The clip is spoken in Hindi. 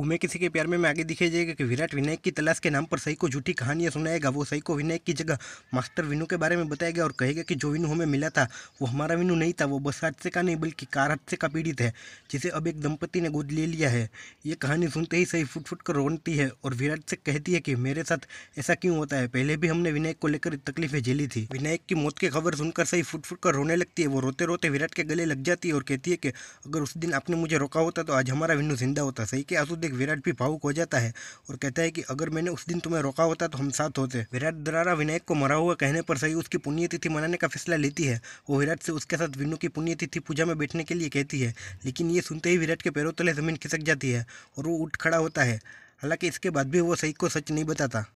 घूमे किसी के प्यार में मैं आगे दिखाई जाएगा कि विराट विनायक की तलाश के नाम पर सही को झूठी कहानियाँ सुनाएगा वो सही को विनायक की जगह मास्टर विनू के बारे में बताएगा और कहेगा कि जो विनू हमें मिला था वो हमारा विनू नहीं था वो बस हादसे का नहीं बल्कि कार हादसे का पीड़ित है जिसे अब एक दंपति ने गोद ले लिया है ये कहानी सुनते ही सही फुट फुट कर रोनती है और विराट से कहती है कि मेरे साथ ऐसा क्यों होता है पहले भी हमने विनायक को लेकर तकलीफें झेली थी विनायक की मौत की खबर सुनकर सही फुट फुट कर रोने लगती है वो रोते रोते विराट के गले लग जाती है और कहती है कि अगर उस दिन आपने मुझे रोका होता तो आज हमारा विनू जिंदा होता सही के आंसू एक विराट भी भावुक हो जाता है और कहता है कि अगर मैंने उस दिन तुम्हें रोका होता तो हम साथ होते विराट दरारा विनायक को मरा हुआ कहने पर सही उसकी पुण्यतिथि मनाने का फैसला लेती है वो विराट से उसके साथ विनु की पुण्यतिथि पूजा में बैठने के लिए कहती है लेकिन ये सुनते ही विराट के पैरों तले जमीन खिसक जाती है और वो उठ खड़ा होता है हालांकि इसके बाद भी वो सही को सच नहीं बताता